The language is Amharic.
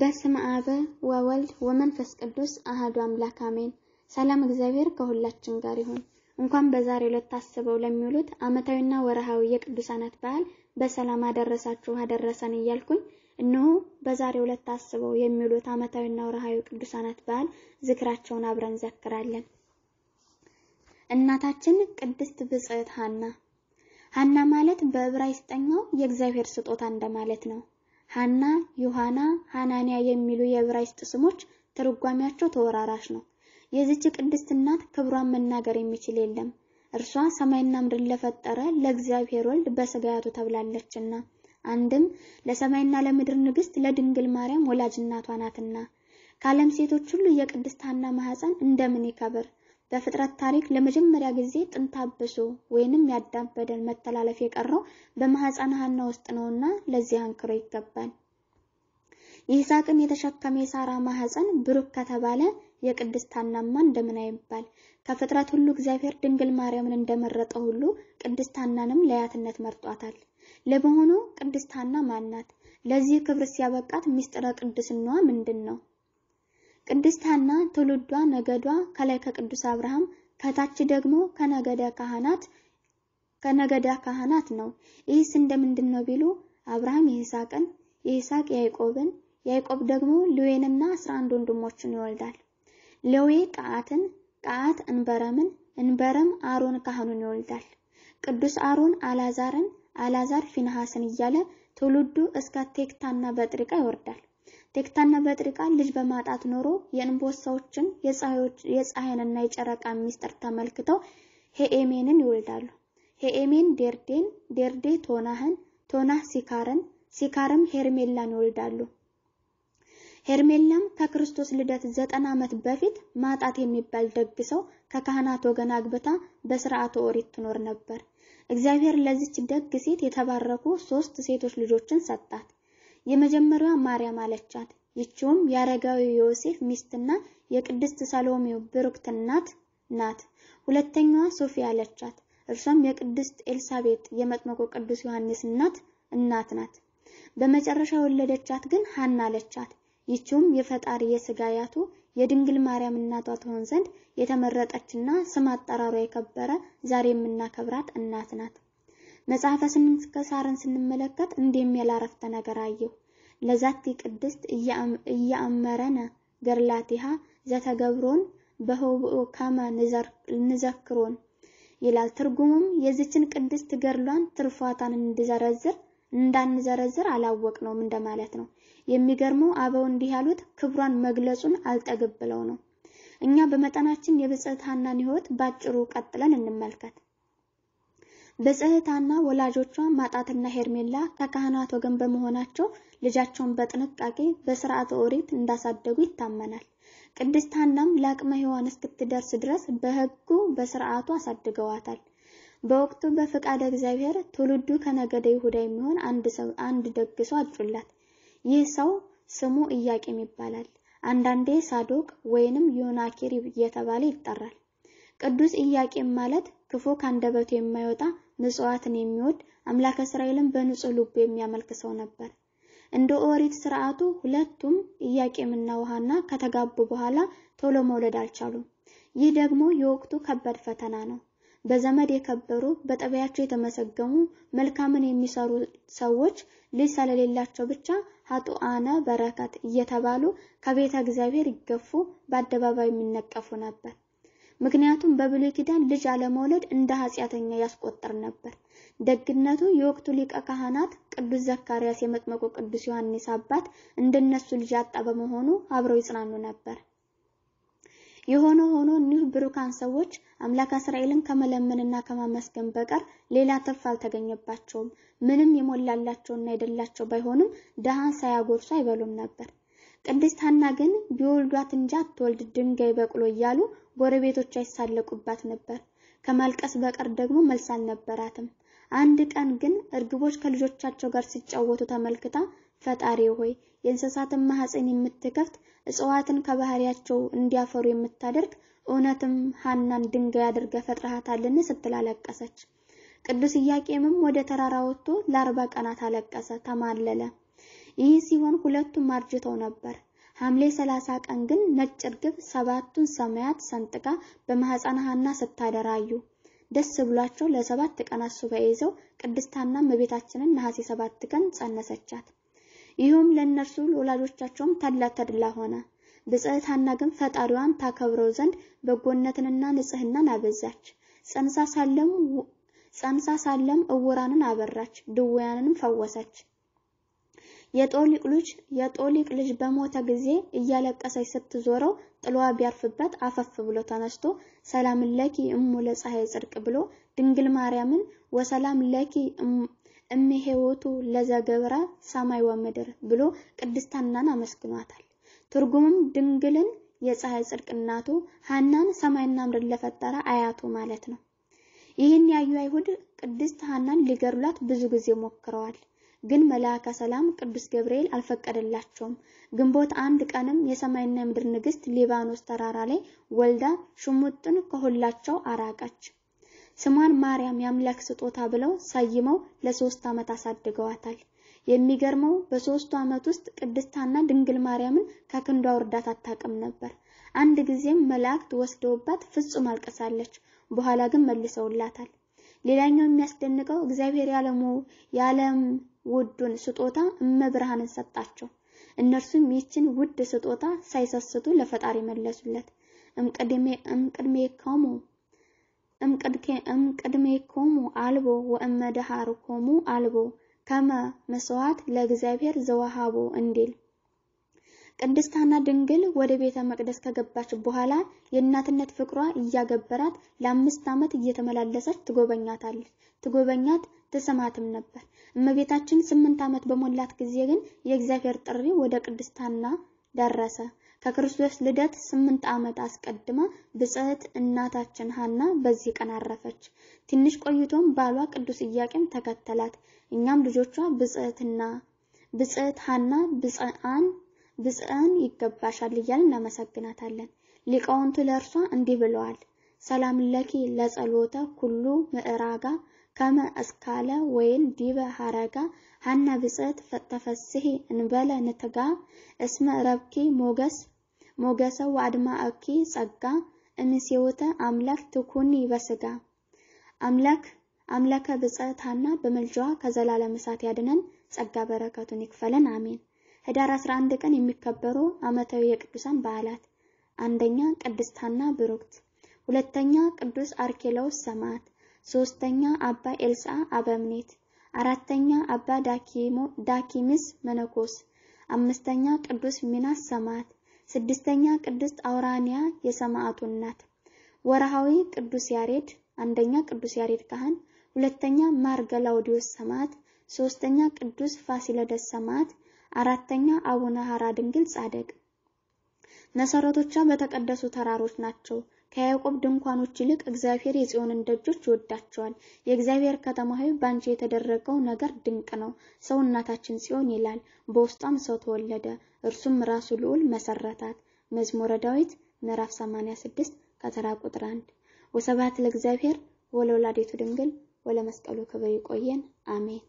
በስም አብ ወወልድ ወመንፈስ ቅዱስ አህዱ አምላክ አሜን። ሰላም እግዚአብሔር ከሁላችን ጋር ይሁን። እንኳን በዛሬው ዕለት ታስበው ለሚውሉት ዓመታዊና ወርሃዊ የቅዱሳናት በዓል በሰላም አደረሳችሁ አደረሰን እያልኩኝ እነሆ በዛሬው ዕለት ታስበው የሚውሉት ዓመታዊና ወርሃዊ ቅዱሳናት በዓል ዝክራቸውን አብረን እንዘክራለን። እናታችን ቅድስት ብጽዕት ሐና ሐና ማለት በዕብራይስጥኛው የእግዚአብሔር ስጦታ እንደማለት ነው። ሃና ዮሐና፣ ሃናንያ የሚሉ የዕብራይስጥ ስሞች ትርጓሜያቸው ተወራራሽ ነው። የዚች ቅድስት እናት ክብሯን መናገር የሚችል የለም። እርሷ ሰማይና ምድርን ለፈጠረ ለእግዚአብሔር ወልድ በስጋያቱ ተብላለችና አንድም ለሰማይና ለምድር ንግሥት ለድንግል ማርያም ወላጅ እናቷ ናትና ከዓለም ሴቶች ሁሉ የቅድስት ሃና ማኅፀን እንደምን ይከብር። በፍጥረት ታሪክ ለመጀመሪያ ጊዜ ጥንታብሶ ወይንም የአዳም በደል መተላለፍ የቀረው በማህፀን ሐና ውስጥ ነውና ለዚህ አንክሮ ይገባል። ይስሐቅን የተሸከመ የሳራ ማህፀን ብሩክ ከተባለ የቅድስት ሐናማ እንደምን አይባል? ከፍጥረት ሁሉ እግዚአብሔር ድንግል ማርያምን እንደመረጠ ሁሉ ቅድስት ሐናንም ለያትነት መርጧታል። ለመሆኑ ቅድስት ሐና ማናት? ለዚህ ክብር ሲያበቃት ምስጢረ ቅድስናዋ ምንድን ነው? ቅድስት ሐና ትውልዷ ነገዷ ከላይ ከቅዱስ አብርሃም ከታች ደግሞ ከነገደ ካህናት ከነገዳ ካህናት ነው። ይህስ እንደምንድን ነው ቢሉ አብርሃም የይስሐቅን፣ የይስሐቅ ያዕቆብን፣ ያዕቆብ ደግሞ ሌዌንና አስራ አንድ ወንድሞችን ይወልዳል። ሌዌ ቀዓትን፣ ቀዓት እንበረምን፣ እንበረም አሮን ካህኑን ይወልዳል። ቅዱስ አሮን አላዛርን፣ አላዛር ፊንሐስን እያለ ትውልዱ እስከ ቴክታና በጥሪቃ ይወርዳል። ቴክታና በጥሪቃን ልጅ በማጣት ኖሮ የእንቦሳዎችን የፀሐይንና የጨረቃ ሚስጥር ተመልክተው ሄኤሜንን ይወልዳሉ። ሄኤሜን ዴርዴን፣ ዴርዴ ቶናህን፣ ቶናህ ሲካርን፣ ሲካርም ሄርሜላን ይወልዳሉ። ሄርሜላም ከክርስቶስ ልደት ዘጠና ዓመት በፊት ማጣት የሚባል ደግ ሰው ከካህናት ወገን አግብታ በስርዓተ ኦሪት ትኖር ነበር። እግዚአብሔር ለዚች ደግ ሴት የተባረኩ ሶስት ሴቶች ልጆችን ሰጣት። የመጀመሪያዋ ማርያም አለቻት። ይቺውም የአረጋዊ ዮሴፍ ሚስትና የቅድስት ሰሎሜው ብሩክት እናት ናት። ሁለተኛዋ ሶፊያ አለቻት። እርሷም የቅድስት ኤልሳቤጥ የመጥመቆ ቅዱስ ዮሐንስ እናት እናት ናት። በመጨረሻ ወለደቻት ግን ሐና አለቻት። ይቺውም የፈጣሪ የስጋያቱ የድንግል ማርያም እናቷ ትሆን ዘንድ የተመረጠችና ስም አጠራሯ የከበረ ዛሬ የምናከብራት እናት ናት። መጽሐፈ ከሳርን ስንመለከት እንደሚል አረፍተ ነገር አየሁ። ለዛቲ ቅድስት እያመረነ ገርላቲሃ ዘተገብሮን በህቡዕ ከመ ንዘክሮን ይላል። ትርጉሙም የዚችን ቅድስት ገድሏን ትርፏታን እንድዘረዝር እንዳንዘረዝር አላወቅነውም እንደማለት ነው። የሚገርመው አበው እንዲህ ያሉት ክብሯን መግለጹን አልጠገብለው ነው። እኛ በመጠናችን የብጽዕት ሐናን ሕይወት ባጭሩ ቀጥለን እንመልከት። በጽህታና ወላጆቿ ማጣትና ሄርሜላ ከካህናት ወገን በመሆናቸው ልጃቸውን በጥንቃቄ በስርዓተ ኦሪት እንዳሳደጉ ይታመናል። ቅድስት ሐናም ለአቅመ ሔዋን እስክትደርስ ድረስ በሕጉ በስርዓቱ አሳድገዋታል። በወቅቱ በፈቃደ እግዚአብሔር ትውልዱ ከነገደ ይሁዳ የሚሆን አንድ ደግ ሰው አጩላት። ይህ ሰው ስሙ ኢያቄም ይባላል። አንዳንዴ ሳዶቅ ወይንም ዮናኪር እየተባለ ይጠራል። ቅዱስ ኢያቄም ማለት ክፉ ካንደበቱ የማይወጣ ምጽዋትን የሚወድ አምላከ እስራኤልን በንጹህ ልቡ የሚያመልክ ሰው ነበር። እንደ ኦሪት ስርዓቱ ሁለቱም ኢያቄምና ውሃና ከተጋቡ በኋላ ቶሎ መውለድ አልቻሉም። ይህ ደግሞ የወቅቱ ከባድ ፈተና ነው። በዘመድ የከበሩ በጠቢያቸው የተመሰገሙ መልካምን የሚሰሩ ሰዎች ልጅ ስለሌላቸው ብቻ ሀጡአነ በረከት እየተባሉ ከቤተ እግዚአብሔር ይገፉ፣ በአደባባይ የሚነቀፉ ነበር። ምክንያቱም በብሉይ ኪዳን ልጅ አለመውለድ እንደ ኃጢአተኛ ያስቆጠር ነበር። ደግነቱ የወቅቱ ሊቀ ካህናት ቅዱስ ዘካርያስ የመጥመቁ ቅዱስ ዮሐንስ አባት እንደነሱ ልጅ አጣ በመሆኑ አብረው ይጽናኑ ነበር። የሆነ ሆኖ እኒሁ ብሩካን ሰዎች አምላክ እስራኤልን ከመለመንና ከማመስገን በቀር ሌላ ትርፍ አልተገኘባቸውም። ምንም የሞላላቸውና የደላቸው ባይሆንም ድሃን ሳያጎርሱ አይበሉም ነበር። ቅድስታና ግን ቢወልዷት እንጂ አትወልድ ድንጋይ በቅሎ እያሉ ጎረቤቶቿ ይሳለቁባት ነበር። ከማልቀስ በቀር ደግሞ መልስ አልነበራትም። አንድ ቀን ግን እርግቦች ከልጆቻቸው ጋር ሲጫወቱ ተመልክታ ፈጣሪ ሆይ የእንስሳትን ማህፀን የምትከፍት እጽዋትን ከባህሪያቸው እንዲያፈሩ የምታደርግ እውነትም ሐናን ድንጋይ አድርገ ፈጥረሃታልን ስትል አለቀሰች። ቅዱስ ኢያቄምም ወደ ተራራ ወጥቶ ለአርባ ቀናት አለቀሰ፣ ተማለለ። ይህ ሲሆን ሁለቱም አርጅተው ነበር። ሐምሌ 30 ቀን ግን ነጭ እርግብ ሰባቱን ሰማያት ሰንጥቃ በማህፀነ ሐና ስታደራዩ ደስ ብሏቸው ለሰባት ቀናት ሱባኤ ይዘው ቅድስታና እመቤታችንን ነሐሴ ሰባት ቀን ጸነሰቻት። ይህም ለእነርሱ ለወላጆቻቸውም ታላቅ ተድላ ሆነ። ብጽዕት ሐና ግን ፈጣሪዋን ታከብረው ዘንድ በጎነትንና ንጽህናን አበዛች። ጸንሳ ሳለም እውራንን አበራች፣ ድውያንንም ፈወሰች። የጦሊቅ ልጅ የጦሊቅ ልጅ በሞተ ጊዜ እያለቀሰች ስትዞረው ጥሏ ቢያርፍበት አፈፍ ብሎ ተነስቶ ሰላም ለኪ እሙ ለፀሐይ ጽድቅ ብሎ ድንግል ማርያምን ወሰላም ለኪ እምሄወቱ ለዘገብራ ሰማይ ወምድር ብሎ ቅድስት ሐናን አመስግኗታል። ትርጉምም ድንግልን የፀሐይ ጽድቅ እናቱ፣ ሐናን ሰማይና ምድር ለፈጠረ አያቱ ማለት ነው። ይህን ያዩ አይሁድ ቅድስት ሐናን ሊገድሏት ብዙ ጊዜ ሞክረዋል። ግን መልአከ ሰላም ቅዱስ ገብርኤል አልፈቀደላቸውም። ግንቦት አንድ ቀንም የሰማይና የምድር ንግሥት ሊባኖስ ተራራ ላይ ወልዳ ሽሙጥን ከሁላቸው አራቀች። ስሟን ማርያም የአምላክ ስጦታ ብለው ሰይመው ለሶስት ዓመት አሳድገዋታል። የሚገርመው በሶስቱ ዓመት ውስጥ ቅድስታና ድንግል ማርያምን ከክንዷ ወርዳት አታውቅም ነበር። አንድ ጊዜም መላእክት ወስደውባት ፍጹም አልቀሳለች፤ በኋላ ግን መልሰውላታል። ሌላኛው የሚያስደንቀው እግዚአብሔር ያለሙ ያለም ውዱን ስጦታ እመብርሃንን ሰጣቸው። እነርሱም ይህችን ውድ ስጦታ ሳይሰስቱ ለፈጣሪ መለሱለት። እምቅድሜ እምቅድሜ እምቅድሜኮሙ አልቦ ወእመድሃርኮሙ አልቦ ከመ መስዋዕት ለእግዚአብሔር ዘወሃቦ እንዲል ቅድስታና ድንግል ወደ ቤተ መቅደስ ከገባች በኋላ የእናትነት ፍቅሯ እያገበራት ለአምስት ዓመት እየተመላለሰች ትጎበኛታለች። ትጎበኛት ትሰማትም ነበር። እመቤታችን ስምንት ዓመት በሞላት ጊዜ ግን የእግዚአብሔር ጥሪ ወደ ቅድስታና ደረሰ። ከክርስቶስ ልደት ስምንት ዓመት አስቀድማ ብጽዕት እናታችን ሐና በዚህ ቀን አረፈች። ትንሽ ቆይቶም ባሏ ቅዱስ እያቄም ተከተላት። እኛም ልጆቿ ብጽዕትና ብጽዕት ሐና ብጽዓን ብፅዕን ይገባሻል እያል እናመሰግናታለን። ሊቃውንቱ ለእርሷ እንዲህ ብለዋል። ሰላም ለኪ ለጸሎተ ኩሉ ምዕራጋ ከመ እስካለ ወይን ዲበ ሀረጋ ሀና ብፅዕት ተፈስሒ እንበለ ንትጋ እስመ ረብኪ ሞገስ ሞገሰ ወአድማእኪ ጸጋ እምሴውተ አምላክ ትኩኒ በስጋ አምላክ አምላከ ብፅዕት ሀና በምልጃዋ ከዘላለም እሳት ያድነን፣ ጸጋ በረከቱን ይክፈለን፣ አሜን። ህዳር 11 ቀን የሚከበሩ ዓመታዊ የቅዱሳን በዓላት አንደኛ ቅድስት ሐና ብሩክት፣ ሁለተኛ ቅዱስ አርኬላዎስ ሰማዕት፣ ሶስተኛ አባ ኤልሳ አበምኔት፣ አራተኛ አባ ዳኪሚስ መነኮስ፣ አምስተኛ ቅዱስ ሚናስ ሰማዕት፣ ስድስተኛ ቅድስት አውራንያ የሰማዕቱ እናት። ወርሃዊ ቅዱስ ያሬድ አንደኛ ቅዱስ ያሬድ ካህን፣ ሁለተኛ ማር ገላውዲዮስ ሰማዕት፣ ሶስተኛ ቅዱስ ፋሲለደስ ሰማዕት አራተኛ አቡነ ሐራ ድንግል ጻድቅ። መሰረቶቿ በተቀደሱ ተራሮች ናቸው። ከያዕቆብ ድንኳኖች ይልቅ እግዚአብሔር የጽዮንን ደጆች ይወዳቸዋል። የእግዚአብሔር ከተማ ሆይ በአንቺ የተደረገው ነገር ድንቅ ነው። ሰው እናታችን ጽዮን ይላል፣ በውስጧም ሰው ተወለደ፣ እርሱም ራሱ ልዑል መሰረታት። መዝሙረ ዳዊት ምዕራፍ 86 ከተራ ቁጥር 1። ወሰባት ለእግዚአብሔር ወለወላዲቱ ድንግል ወለመስቀሉ ክብር። ይቆየን። አሜን።